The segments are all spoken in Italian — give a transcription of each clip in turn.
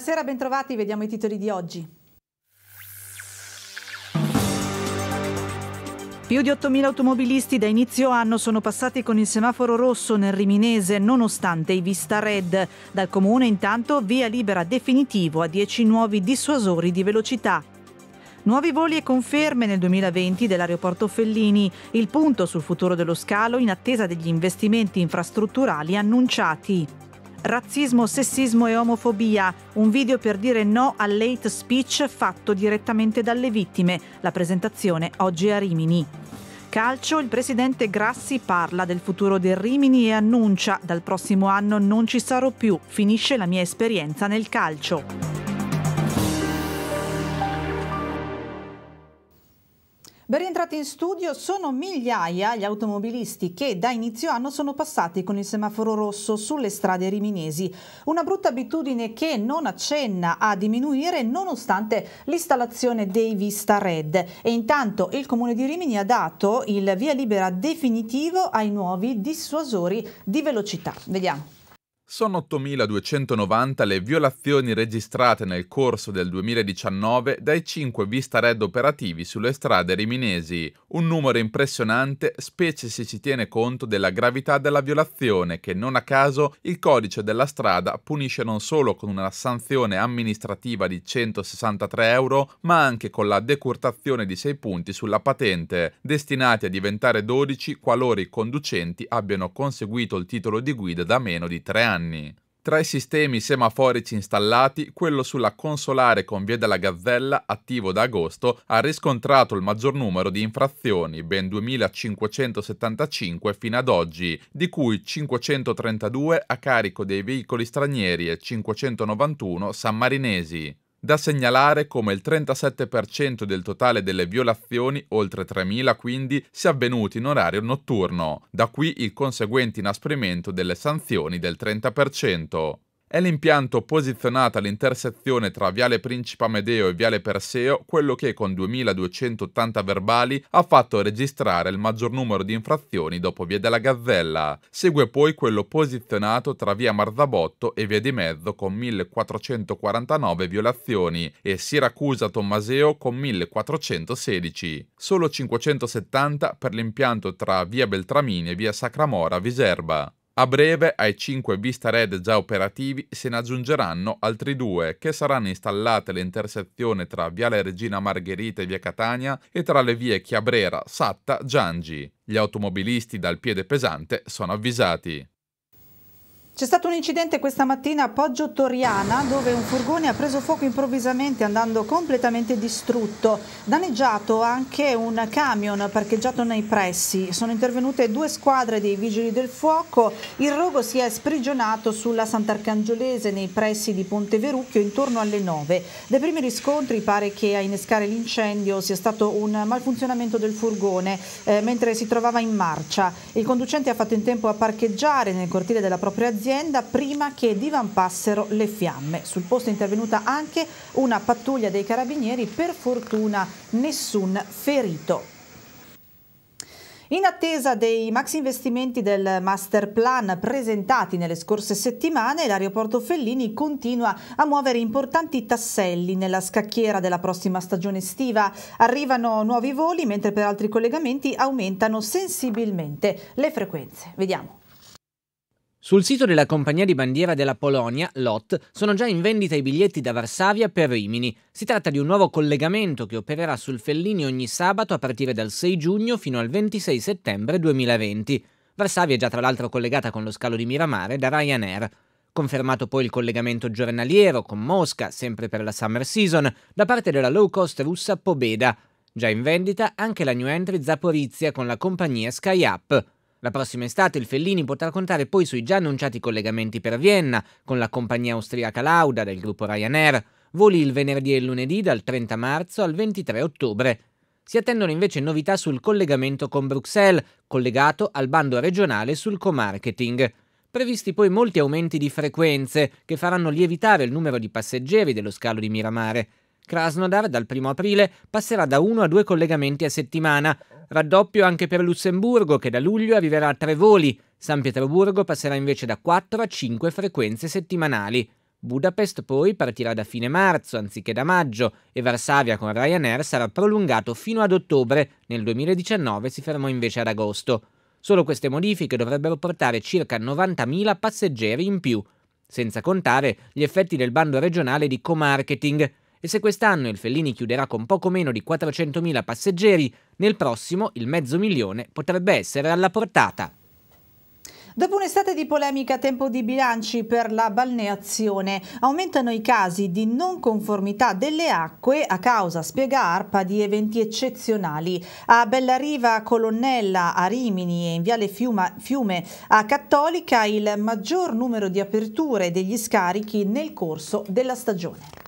Buonasera, bentrovati, vediamo i titoli di oggi. Più di 8.000 automobilisti da inizio anno sono passati con il semaforo rosso nel Riminese nonostante i vista red. Dal comune intanto via libera definitivo a 10 nuovi dissuasori di velocità. Nuovi voli e conferme nel 2020 dell'aeroporto Fellini, il punto sul futuro dello scalo in attesa degli investimenti infrastrutturali annunciati. Razzismo, sessismo e omofobia, un video per dire no all'hate speech fatto direttamente dalle vittime. La presentazione oggi a Rimini. Calcio, il presidente Grassi parla del futuro del Rimini e annuncia dal prossimo anno non ci sarò più, finisce la mia esperienza nel calcio. Ben rientrati in studio, sono migliaia gli automobilisti che da inizio anno sono passati con il semaforo rosso sulle strade riminesi, una brutta abitudine che non accenna a diminuire nonostante l'installazione dei Vista Red e intanto il comune di Rimini ha dato il via libera definitivo ai nuovi dissuasori di velocità. Vediamo. Sono 8.290 le violazioni registrate nel corso del 2019 dai 5 Vistared operativi sulle strade riminesi, un numero impressionante specie se si tiene conto della gravità della violazione che non a caso il codice della strada punisce non solo con una sanzione amministrativa di 163 euro ma anche con la decurtazione di 6 punti sulla patente, destinati a diventare 12 qualora i conducenti abbiano conseguito il titolo di guida da meno di 3 anni anni. Tra i sistemi semaforici installati, quello sulla Consolare con Via della Gazzella, attivo da agosto, ha riscontrato il maggior numero di infrazioni, ben 2.575 fino ad oggi, di cui 532 a carico dei veicoli stranieri e 591 sammarinesi. Da segnalare come il 37% del totale delle violazioni, oltre 3.000 quindi, sia avvenuto in orario notturno, da qui il conseguente inasprimento delle sanzioni del 30%. È l'impianto posizionato all'intersezione tra Viale Principe Amedeo e Viale Perseo quello che con 2280 verbali ha fatto registrare il maggior numero di infrazioni dopo Via della Gazzella. Segue poi quello posizionato tra Via Marzabotto e Via di Mezzo con 1449 violazioni e Siracusa Tommaseo con 1416. Solo 570 per l'impianto tra Via Beltramini e Via Sacramora Viserba. A breve ai 5 Vista Red già operativi se ne aggiungeranno altri due che saranno installate all'intersezione tra Viale Regina Margherita e Via Catania e tra le vie Chiabrera, Satta, Giangi. Gli automobilisti dal piede pesante sono avvisati. C'è stato un incidente questa mattina a Poggio Toriana dove un furgone ha preso fuoco improvvisamente andando completamente distrutto. Danneggiato anche un camion parcheggiato nei pressi. Sono intervenute due squadre dei vigili del fuoco. Il rogo si è sprigionato sulla Sant'Arcangiolese nei pressi di Ponte Verucchio intorno alle 9. Dai primi riscontri pare che a innescare l'incendio sia stato un malfunzionamento del furgone eh, mentre si trovava in marcia. Il conducente ha fatto in tempo a parcheggiare nel cortile della propria azienda l'azienda prima che divampassero le fiamme. Sul posto è intervenuta anche una pattuglia dei carabinieri, per fortuna nessun ferito. In attesa dei maxi investimenti del master plan presentati nelle scorse settimane, l'aeroporto Fellini continua a muovere importanti tasselli nella scacchiera della prossima stagione estiva. Arrivano nuovi voli, mentre per altri collegamenti aumentano sensibilmente le frequenze. Vediamo. Sul sito della compagnia di bandiera della Polonia, LOT, sono già in vendita i biglietti da Varsavia per Rimini. Si tratta di un nuovo collegamento che opererà sul Fellini ogni sabato a partire dal 6 giugno fino al 26 settembre 2020. Varsavia è già tra l'altro collegata con lo scalo di Miramare da Ryanair. Confermato poi il collegamento giornaliero con Mosca, sempre per la summer season, da parte della low cost russa Pobeda. Già in vendita anche la new entry Zaporizia con la compagnia SkyUp. La prossima estate il Fellini potrà contare poi sui già annunciati collegamenti per Vienna con la compagnia austriaca Lauda del gruppo Ryanair, voli il venerdì e il lunedì dal 30 marzo al 23 ottobre. Si attendono invece novità sul collegamento con Bruxelles, collegato al bando regionale sul co-marketing. Previsti poi molti aumenti di frequenze che faranno lievitare il numero di passeggeri dello scalo di Miramare. Krasnodar dal 1 aprile passerà da 1 a 2 collegamenti a settimana, raddoppio anche per Lussemburgo che da luglio arriverà a 3 voli, San Pietroburgo passerà invece da 4 a 5 frequenze settimanali. Budapest poi partirà da fine marzo anziché da maggio e Varsavia con Ryanair sarà prolungato fino ad ottobre, nel 2019 si fermò invece ad agosto. Solo queste modifiche dovrebbero portare circa 90.000 passeggeri in più, senza contare gli effetti del bando regionale di co-marketing, e se quest'anno il Fellini chiuderà con poco meno di 400.000 passeggeri, nel prossimo il mezzo milione potrebbe essere alla portata. Dopo un'estate di polemica, tempo di bilanci per la balneazione. Aumentano i casi di non conformità delle acque a causa, spiega ARPA, di eventi eccezionali. A Bellariva, a Colonnella, a Rimini e in Viale Fiuma, Fiume a Cattolica il maggior numero di aperture degli scarichi nel corso della stagione.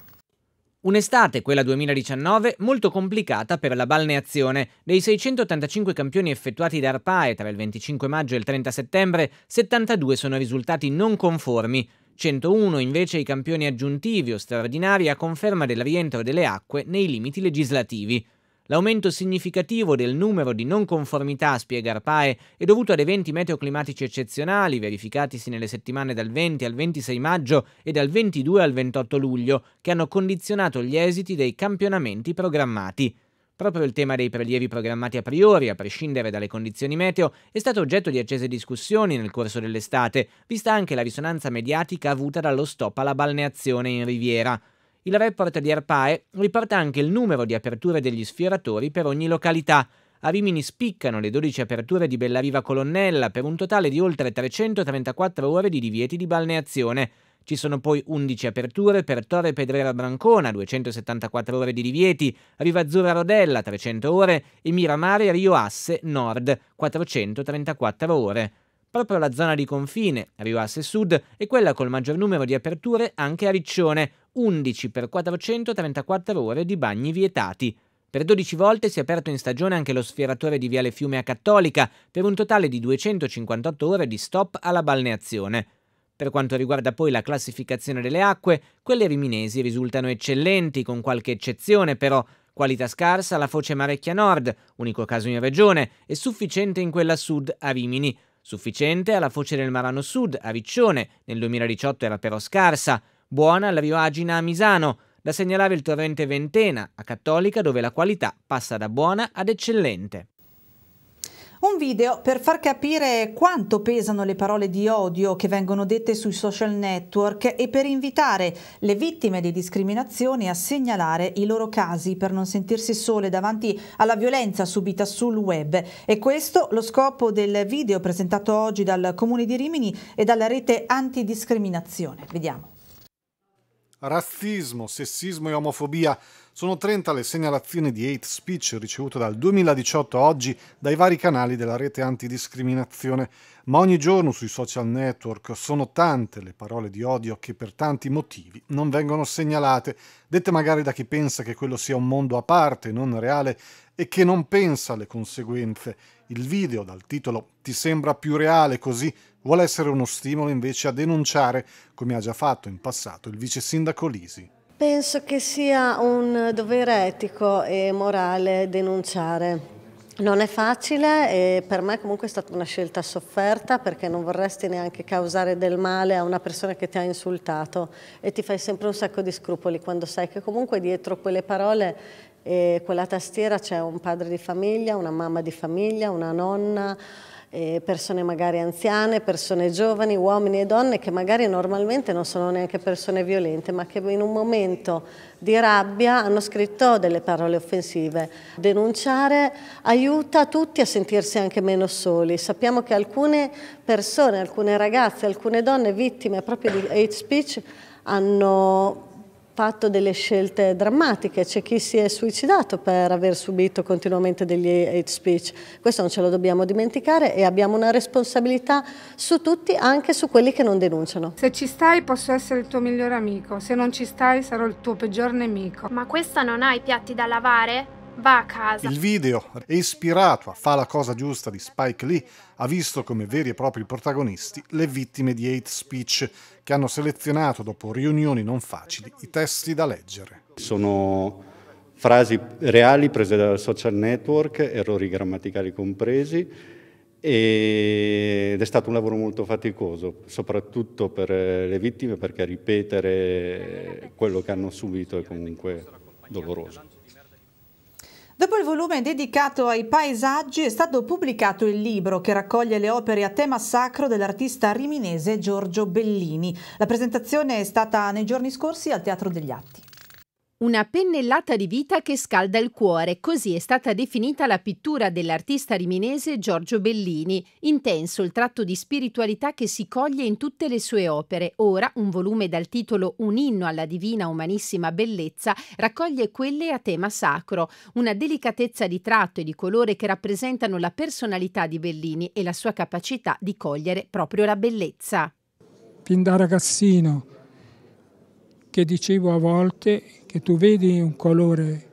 Un'estate, quella 2019, molto complicata per la balneazione. Dei 685 campioni effettuati da Arpae tra il 25 maggio e il 30 settembre, 72 sono risultati non conformi. 101 invece i campioni aggiuntivi o straordinari a conferma del rientro delle acque nei limiti legislativi. L'aumento significativo del numero di non conformità, spiega Arpae, è dovuto ad eventi meteoclimatici eccezionali verificatisi nelle settimane dal 20 al 26 maggio e dal 22 al 28 luglio, che hanno condizionato gli esiti dei campionamenti programmati. Proprio il tema dei prelievi programmati a priori, a prescindere dalle condizioni meteo, è stato oggetto di accese discussioni nel corso dell'estate, vista anche la risonanza mediatica avuta dallo stop alla balneazione in riviera. Il report di Arpae riporta anche il numero di aperture degli sfioratori per ogni località. A Rimini spiccano le 12 aperture di Bellariva Colonnella per un totale di oltre 334 ore di divieti di balneazione. Ci sono poi 11 aperture per Torre Pedrera Brancona, 274 ore di divieti, Rivazzura Rodella, 300 ore e Miramare Rio Asse Nord, 434 ore proprio la zona di confine, Rioasse Sud, è quella col maggior numero di aperture anche a Riccione, 11 per 434 ore di bagni vietati. Per 12 volte si è aperto in stagione anche lo sfieratore di Viale Fiume a Cattolica, per un totale di 258 ore di stop alla balneazione. Per quanto riguarda poi la classificazione delle acque, quelle riminesi risultano eccellenti, con qualche eccezione però. Qualità scarsa la Foce Marecchia Nord, unico caso in regione, e sufficiente in quella sud a Rimini. Sufficiente alla foce del Marano Sud, a Riccione, nel 2018 era però scarsa, buona alla Rio Agina a Misano, da segnalare il torrente Ventena, a Cattolica dove la qualità passa da buona ad eccellente. Un video per far capire quanto pesano le parole di odio che vengono dette sui social network e per invitare le vittime di discriminazione a segnalare i loro casi per non sentirsi sole davanti alla violenza subita sul web. E questo lo scopo del video presentato oggi dal Comune di Rimini e dalla rete antidiscriminazione. Vediamo. Razzismo, sessismo e omofobia sono 30 le segnalazioni di hate speech ricevute dal 2018 a oggi dai vari canali della rete antidiscriminazione, ma ogni giorno sui social network sono tante le parole di odio che per tanti motivi non vengono segnalate, dette magari da chi pensa che quello sia un mondo a parte, non reale, e che non pensa alle conseguenze. Il video dal titolo Ti sembra più reale così vuole essere uno stimolo invece a denunciare, come ha già fatto in passato il vice sindaco Lisi. Penso che sia un dovere etico e morale denunciare. Non è facile e per me comunque è stata una scelta sofferta perché non vorresti neanche causare del male a una persona che ti ha insultato e ti fai sempre un sacco di scrupoli quando sai che comunque dietro quelle parole e quella tastiera c'è un padre di famiglia, una mamma di famiglia, una nonna, eh, persone magari anziane, persone giovani, uomini e donne che magari normalmente non sono neanche persone violente, ma che in un momento di rabbia hanno scritto delle parole offensive. Denunciare aiuta tutti a sentirsi anche meno soli. Sappiamo che alcune persone, alcune ragazze, alcune donne vittime proprio di hate speech hanno fatto delle scelte drammatiche, c'è chi si è suicidato per aver subito continuamente degli hate speech, questo non ce lo dobbiamo dimenticare e abbiamo una responsabilità su tutti, anche su quelli che non denunciano. Se ci stai posso essere il tuo migliore amico, se non ci stai sarò il tuo peggior nemico. Ma questa non ha i piatti da lavare? va a casa. Il video è ispirato a Fa la cosa giusta di Spike Lee, ha visto come veri e propri protagonisti le vittime di hate speech che hanno selezionato dopo riunioni non facili i testi da leggere. Sono frasi reali prese dal social network, errori grammaticali compresi, ed è stato un lavoro molto faticoso, soprattutto per eh, le vittime, perché ripetere quello che hanno subito è comunque doloroso. Dopo il volume dedicato ai paesaggi è stato pubblicato il libro che raccoglie le opere a tema sacro dell'artista riminese Giorgio Bellini. La presentazione è stata nei giorni scorsi al Teatro degli Atti. Una pennellata di vita che scalda il cuore, così è stata definita la pittura dell'artista riminese Giorgio Bellini, intenso il tratto di spiritualità che si coglie in tutte le sue opere. Ora un volume dal titolo Un inno alla divina umanissima bellezza raccoglie quelle a tema sacro, una delicatezza di tratto e di colore che rappresentano la personalità di Bellini e la sua capacità di cogliere proprio la bellezza. Fin da ragazzino che dicevo a volte che tu vedi un colore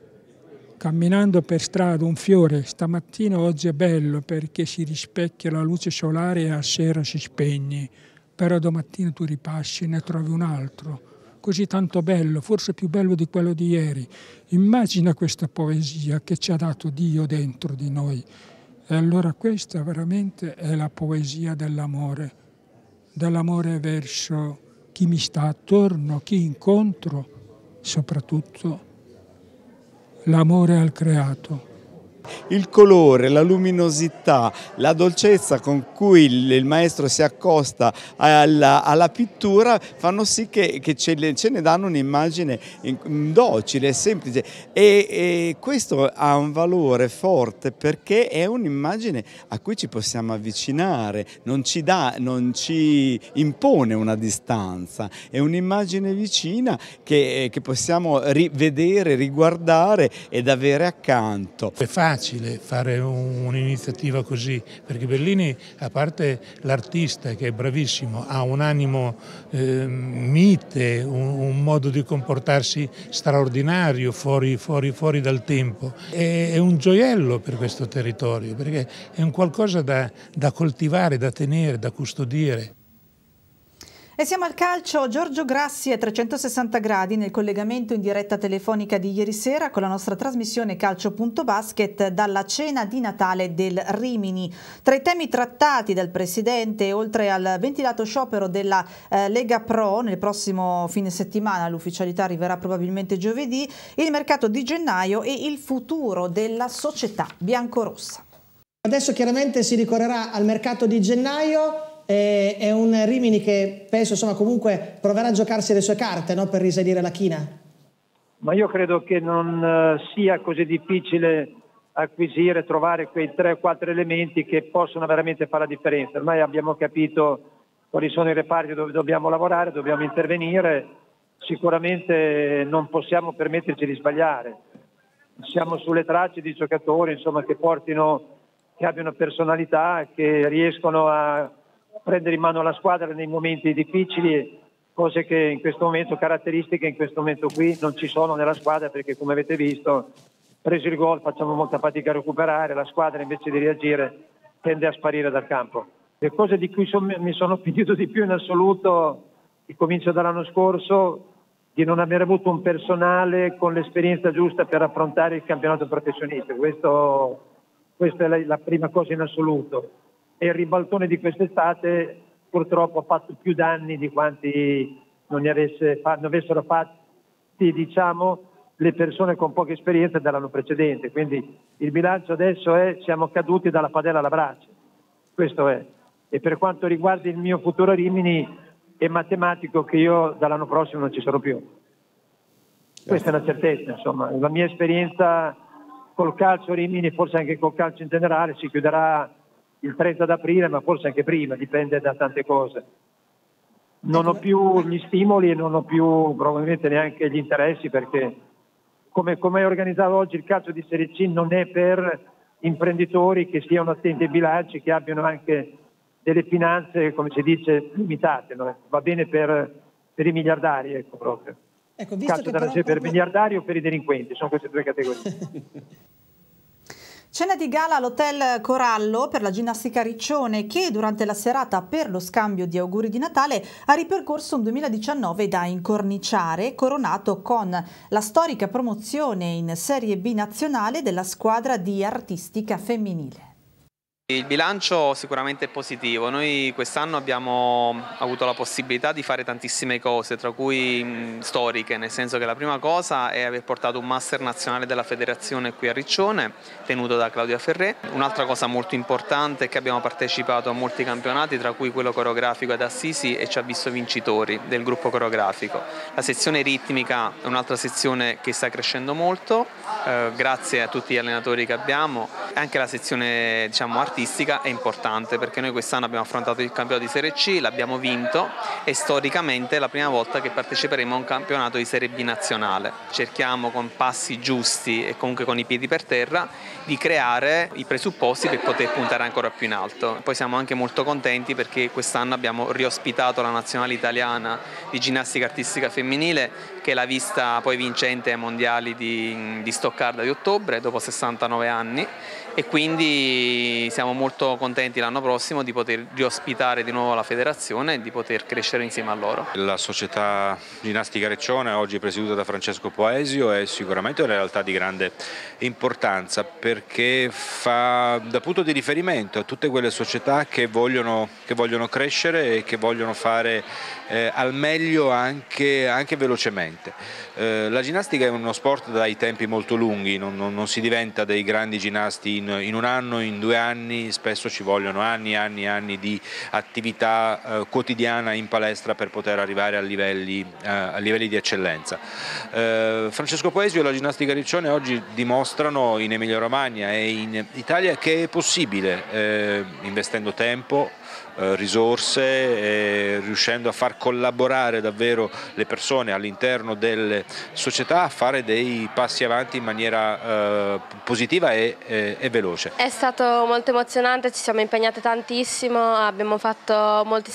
camminando per strada, un fiore, stamattina oggi è bello perché si rispecchia la luce solare e a sera si spegne, però domattina tu ripassi e ne trovi un altro, così tanto bello, forse più bello di quello di ieri. Immagina questa poesia che ci ha dato Dio dentro di noi. E allora questa veramente è la poesia dell'amore, dell'amore verso Dio chi mi sta attorno, chi incontro, soprattutto l'amore al creato il colore, la luminosità, la dolcezza con cui il maestro si accosta alla, alla pittura fanno sì che, che ce, le, ce, ne danno un'immagine docile, semplice e, e questo ha un valore forte perché è un'immagine a cui ci possiamo avvicinare, non ci, dà, non ci impone una distanza, è un'immagine vicina che, che possiamo rivedere, riguardare ed avere accanto. È facile facile fare un'iniziativa così, perché Bellini, a parte l'artista che è bravissimo, ha un animo eh, mite, un, un, modo di comportarsi straordinario, fuori, fuori, fuori dal tempo. È, è, un gioiello per questo territorio, perché è un qualcosa da, da coltivare, da tenere, da custodire. E siamo al calcio. Giorgio Grassi a 360 gradi nel collegamento in diretta telefonica di ieri sera con la nostra trasmissione Calcio.basket dalla cena di Natale del Rimini. Tra i temi trattati dal Presidente, oltre al ventilato sciopero della eh, Lega Pro nel prossimo fine settimana, l'ufficialità arriverà probabilmente giovedì, il mercato di gennaio e il futuro della società biancorossa. Adesso chiaramente si ricorrerà al mercato di gennaio è, è un Rimini che penso insomma, comunque proverà a giocarsi le sue carte no? per risalire la china. Ma io credo che non eh, sia così difficile acquisire, trovare quei 3-4 elementi che possono veramente fare la differenza. Ormai abbiamo capito quali sono i reparti dove dobbiamo lavorare, dobbiamo intervenire. Sicuramente non possiamo permetterci di sbagliare. Siamo sulle tracce di giocatori insomma, che portino, che abbiano personalità, che riescono a prendere in mano la squadra nei momenti difficili, cose che in questo momento, caratteristiche in questo momento qui non ci sono nella squadra perché come avete visto, preso il gol facciamo molta fatica a recuperare, la squadra invece di reagire tende a sparire dal campo. Le cose di cui son, mi sono pentito di più in assoluto, comincio dall'anno scorso, di non aver avuto un personale con l'esperienza giusta per affrontare il campionato professionista. Questo, questa è la, la prima cosa in assoluto e il ribaltone di quest'estate purtroppo ha fatto più danni di quanti non ne, avesse, non avessero fatti diciamo, le persone con poche esperienze dell'anno precedente. Quindi il bilancio adesso è siamo caduti dalla padella alla brace, questo è. E per quanto riguarda il mio futuro Rimini è matematico che io dall'anno prossimo non ci sarò più. Questa è una certezza, insomma. La mia esperienza col calcio Rimini, forse anche col calcio in generale, si chiuderà il 30 ad aprile, ma forse anche prima, dipende da tante cose. Non ho più gli stimoli e non ho più probabilmente neanche gli interessi perché come, come è organizzato oggi il calcio di Serie C non è per imprenditori che siano attenti ai bilanci, che abbiano anche delle finanze, come si dice, limitate. No? Va bene per, per, i miliardari, ecco proprio. Ecco, visto calcio da per miliardari o per i delinquenti, sono queste due categorie. Cena di gala all'Hotel Corallo per la ginnastica Riccione che durante la serata per lo scambio di auguri di Natale ha ripercorso un 2019 da incorniciare coronato con la storica promozione in Serie B nazionale della squadra di artistica femminile. Il bilancio sicuramente è positivo, noi quest'anno abbiamo avuto la possibilità di fare tantissime cose, tra cui mm, storiche, nel senso che la prima cosa è aver portato un master nazionale della federazione qui a Riccione, tenuto da Claudia Ferré. Un'altra cosa molto importante è che abbiamo partecipato a molti campionati, tra cui quello coreografico ad Assisi e ci ha visto vincitori del gruppo coreografico. La sezione ritmica è un'altra sezione che sta crescendo molto, eh, grazie a tutti gli allenatori che abbiamo, anche la sezione diciamo, artistica statistica è importante perché noi quest'anno abbiamo affrontato il campionato di Serie C, l'abbiamo vinto e storicamente è la prima volta che parteciperemo a un campionato di Serie B nazionale. Cerchiamo con passi giusti e comunque con i piedi per terra di creare i presupposti per poter puntare ancora più in alto. Poi siamo anche molto contenti perché quest'anno abbiamo riospitato la nazionale italiana di ginnastica artistica femminile che l'ha vista poi vincente ai mondiali di, di Stoccarda di ottobre dopo 69 anni e quindi siamo siamo molto contenti l'anno prossimo di poter riospitare di nuovo la federazione e di poter crescere insieme a loro. La società ginnastica Reccione, oggi presieduta da Francesco Poesio, è sicuramente una realtà di grande importanza perché fa da punto di riferimento a tutte quelle società che vogliono, che vogliono crescere e che vogliono fare eh, al meglio anche, anche velocemente. Eh, la ginnastica è uno sport dai tempi molto lunghi, non, non, non si diventa dei grandi ginnasti in, in un anno, in due anni, anni, spesso ci vogliono anni e anni e anni di attività eh, quotidiana in palestra per poter arrivare a livelli, eh, a livelli di eccellenza. Eh, Francesco Poesio e la ginnastica Riccione oggi dimostrano in Emilia Romagna e in Italia che è possibile, eh, investendo tempo, eh, risorse, riuscendo a far collaborare davvero le persone all'interno delle società a fare dei passi avanti in maniera eh, positiva e, e, eh, e veloce. È stato molto emotivo emozionante, ci siamo impegnate tantissimo, abbiamo fatto molti,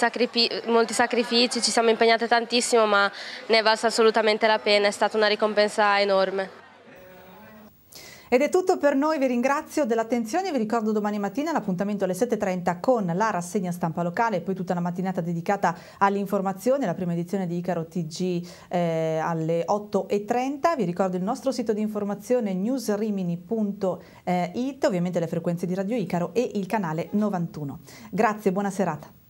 molti, sacrifici, ci siamo impegnate tantissimo ma ne è valsa assolutamente la pena, è stata una ricompensa enorme. Ed è tutto per noi, vi ringrazio dell'attenzione, vi ricordo domani mattina l'appuntamento alle 7.30 con la rassegna stampa locale e poi tutta la mattinata dedicata all'informazione, la prima edizione di Icaro TG eh, alle 8.30, vi ricordo il nostro sito di informazione newsrimini.it, ovviamente le frequenze di Radio Icaro e il canale 91. Grazie, buona serata.